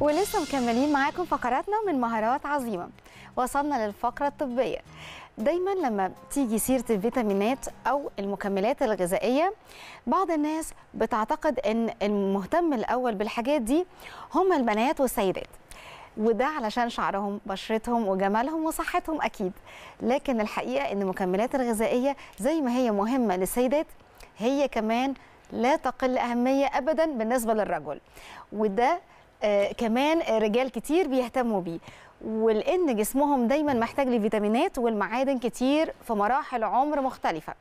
ولسه مكملين معاكم فقراتنا من مهارات عظيمة وصلنا للفقرة الطبية دايما لما تيجي سيرة الفيتامينات أو المكملات الغذائية بعض الناس بتعتقد أن المهتم الأول بالحاجات دي هم البنات والسيدات وده علشان شعرهم بشرتهم وجمالهم وصحتهم أكيد لكن الحقيقة أن المكملات الغذائية زي ما هي مهمة للسيدات هي كمان لا تقل أهمية أبدا بالنسبة للرجل وده آه كمان رجال كتير بيهتموا بيه ولان جسمهم دايما محتاج لفيتامينات والمعادن كتير في مراحل عمر مختلفه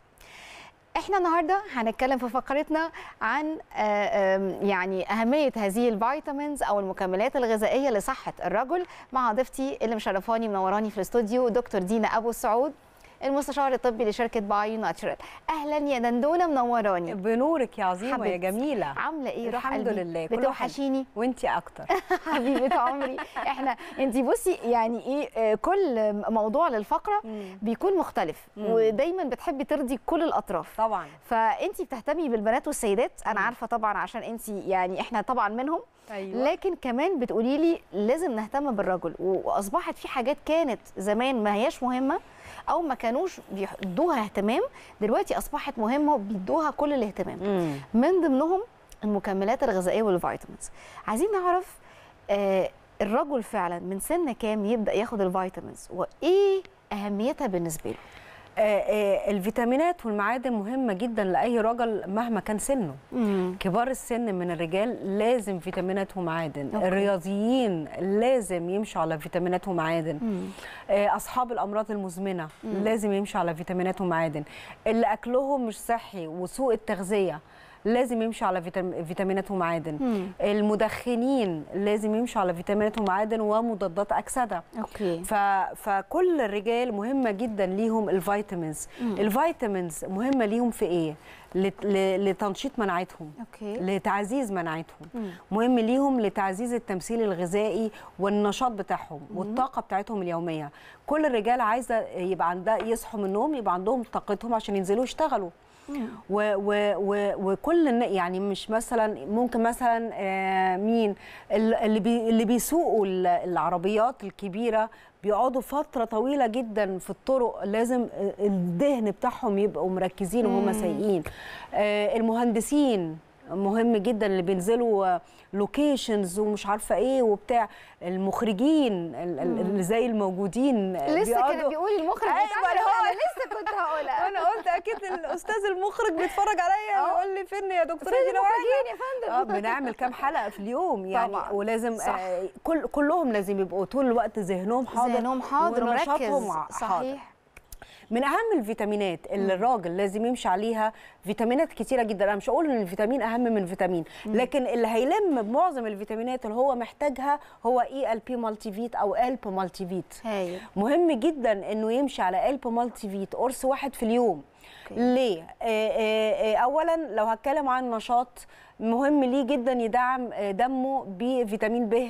احنا النهارده هنتكلم في فقرتنا عن آه، يعني اهميه هذه الفيتامينز او المكملات الغذائيه لصحه الرجل مع ضيفتي اللي مشرفاني منوراني في الاستوديو دكتور دينا ابو سعود المستشار الطبي لشركه بايو ناتشرال اهلا يا دندونه منوراني بنورك يا عظيمه يا جميله عامله ايه الحمد لله بتوحشيني وانت اكتر حبيبه عمري احنا انت بصي يعني ايه آه، كل موضوع للفقره مم. بيكون مختلف مم. ودايما بتحبي ترضي كل الاطراف طبعا فانت بتهتمي بالبنات والسيدات انا عارفه طبعا عشان انت يعني احنا طبعا منهم أيوة. لكن كمان بتقولي لي لازم نهتم بالرجل واصبحت في حاجات كانت زمان ما هياش مهمه او ما كانوش بيدوها اهتمام دلوقتي اصبحت مهمه وبيدوها كل الاهتمام مم. من ضمنهم المكملات الغذائيه والفيتامينز عايزين نعرف آه الرجل فعلا من سن كام يبدا ياخد الفيتامينز وايه اهميتها بالنسبه له آه، آه، الفيتامينات والمعادن مهمه جدا لاي راجل مهما كان سنه مم. كبار السن من الرجال لازم فيتامينات ومعادن أوكي. الرياضيين لازم يمشوا على فيتامينات ومعادن مم. آه، اصحاب الامراض المزمنه مم. لازم يمشوا على فيتامينات ومعادن اللي اكلهم مش صحي وسوء التغذيه لازم يمشوا على فيتامينات ومعادن مم. المدخنين لازم يمشوا على فيتامينات ومعادن ومضادات اكسده اوكي ف... فكل الرجال مهمه جدا ليهم الفيتامينز مم. الفيتامينز مهمه ليهم في ايه لتنشيط مناعتهم أوكي. لتعزيز مناعتهم مهم ليهم لتعزيز التمثيل الغذائي والنشاط بتاعهم مم. والطاقه بتاعتهم اليوميه كل الرجال عايزه يبقى عندها يصحوا من النوم يبقى عندهم طاقتهم عشان ينزلوا يشتغلوا و و و وكل يعني مش مثلا ممكن مثلا آه، مين اللي بي اللي بيسوقوا العربيات الكبيره بيقعدوا فتره طويله جدا في الطرق لازم آه، الدهن بتاعهم يبقوا مركزين وهم سايقين آه، المهندسين مهم جدا اللي بينزلوا لوكيشنز ومش عارفه ايه وبتاع المخرجين اللي زي الموجودين آه، لسه كان بيقول المخرج أيوة انا لسه كنت هقولها انا قلت اكيد الاستاذ المخرج بيتفرج عليا أه. ويقول لي فين يا دكتور فين المخرجين يا فندم اه بنعمل كام حلقه في اليوم يعني طبعا. ولازم آه، صح. آه كل كلهم لازم يبقوا طول الوقت ذهنهم حاضر ذهنهم حاضر ومركز صحيح حاضر. من اهم الفيتامينات اللي الراجل لازم يمشي عليها فيتامينات كتيره جدا انا مش هقول ان الفيتامين اهم من فيتامين لكن اللي هيلم بمعظم الفيتامينات اللي هو محتاجها هو اي ال بي مالتي فيت او الب مالتي فيت مهم جدا انه يمشي على الب مالتي فيت قرص واحد في اليوم أوكي. ليه آآ آه، آآ آه، آه، اولا لو هتكلم عن نشاط مهم ليه جدا يدعم دمه بفيتامين ب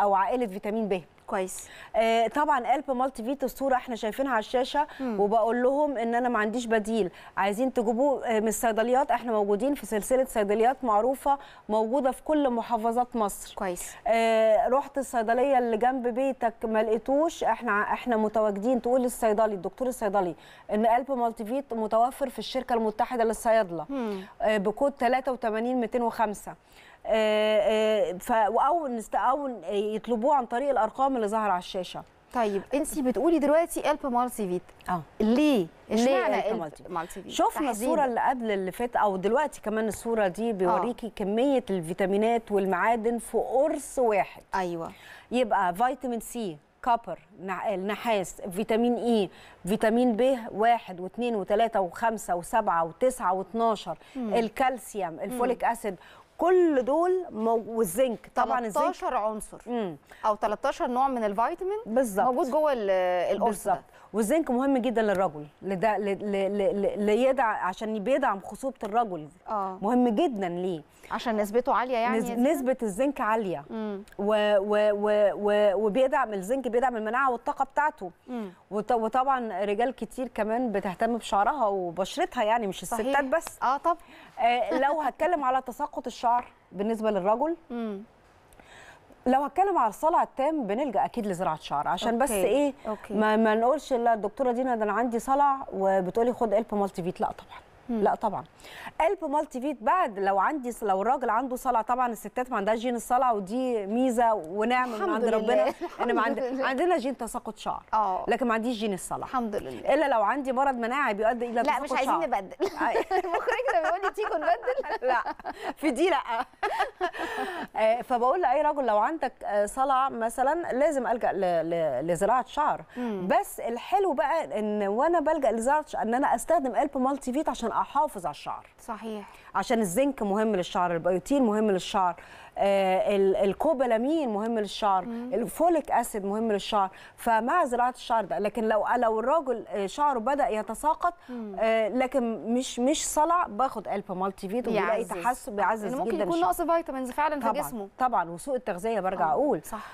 او عائله فيتامين ب كويس آه طبعا قلب مالتي فيت الصوره احنا شايفينها على الشاشه مم. وبقول لهم ان انا ما عنديش بديل عايزين تجيبوه آه، من الصيدليات احنا موجودين في سلسله صيدليات معروفه موجوده في كل محافظات مصر كويس آه رحت الصيدليه اللي جنب بيتك ما لقيتوش احنا احنا متواجدين تقول للصيدلي الدكتور الصيدلي ان قلب مالتي فيت متوفر في الشركه المتحده للصيادله آه بكود 83 205 آه، آه، او او يطلبوه عن طريق الارقام اللي ظهر على الشاشه طيب انت بتقولي دلوقتي الب مالتي فيت اه ليه اشمعنى مالتي فيت شفنا الصوره اللي قبل اللي فات او دلوقتي كمان الصوره دي آه. بيوريكي أوه. كميه الفيتامينات والمعادن في قرص واحد ايوه يبقى فيتامين سي كوبر نحاس فيتامين اي فيتامين ب واحد واثنين وثلاثة وخمسة وسبعة وتسعة واتناشر الكالسيوم الفوليك اسيد كل دول والزنك طبعا 13 الزنك. عنصر مم. او 13 نوع من الفيتامين بالزبط. موجود جوه القرص والزنك مهم جدا للرجل لده ليدع... عشان بيدعم خصوبه الرجل آه. مهم جدا ليه عشان نسبته عاليه يعني نسبه, نسبة الزنك عاليه و و و و وبيدعم الزنك بيدعم المناعه والطاقه بتاعته مم. وطبعا رجال كتير كمان بتهتم بشعرها وبشرتها يعني مش صحيح. الستات بس اه طب آه لو هتكلم على تساقط الشعر بالنسبه للرجل مم. لو هتكلم على الصلع التام بنلجا اكيد لزراعه شعر عشان أوكي. بس ايه أوكي. ما, ما نقولش لا الدكتوره دينا ده انا عندي صلع وبتقولي خد الب مالتي فيت لا طبعا لا طبعا قلب مالتي فيت بعد لو عندي لو الراجل عنده صلع طبعا الستات ما عندهاش جين الصلع ودي ميزه ونعمه من عند ربنا انا ما عندي عندنا جين تساقط شعر أوه. لكن ما عنديش جين الصلع الحمد لله الا لو عندي مرض مناعي بيؤدي الى لا مش عايزين نبدل مخرجنا بيقول لي تيجوا نبدل لا في دي لا آه، فبقول لاي راجل لو عندك آه، صلع مثلا لازم الجا لزراعه شعر مم. بس الحلو بقى ان وانا بلجا لزراعه ان انا استخدم قلب مالتي فيت عشان احافظ على الشعر صحيح عشان الزنك مهم للشعر البيوتين مهم للشعر آه، الكوبالامين مهم للشعر الفوليك اسيد مهم للشعر فمع زراعه الشعر ده لكن لو لو الراجل آه، شعره بدا يتساقط آه، لكن مش مش صلع باخد الب مالتي فيت وبيلاقي تحسن بيعزز يعني ممكن جدا ممكن يكون نقص فيتامينز فعلا في جسمه طبعا وسوء التغذيه برجع اقول صح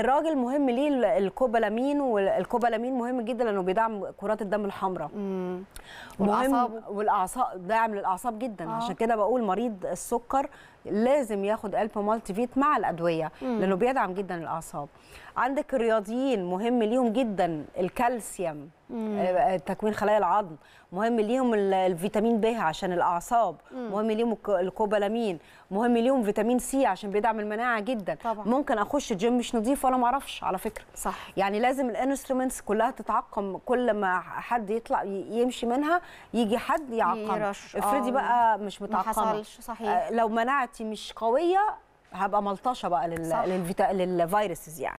الراجل مهم ليه الكوبالامين والكوبالامين مهم جدا لانه بيدعم كرات الدم الحمراء والاعصاب والاعصاب داعم للاعصاب جدا أوه. عشان كده بقول مريض السكر لازم ياخد الب مالتي فيت مع الادويه مم. لانه بيدعم جدا الاعصاب عندك الرياضيين مهم ليهم جدا الكالسيوم آه، آه، تكوين خلايا العظم مهم ليهم الفيتامين ب عشان الاعصاب مم. مهم ليهم الكوبالامين مهم ليهم فيتامين سي عشان بيدعم المناعه جدا طبعا. ممكن اخش جيم مش نظيف وانا ما اعرفش على فكره صح يعني لازم الانسترومنتس كلها تتعقم كل ما حد يطلع يمشي منها يجي حد يعقم افرضي آه. بقى مش متعقمه ما حصلش صحيح لو مناعتي مش قويه هبقى ملطشه بقى للفيتا... للفيروسز يعني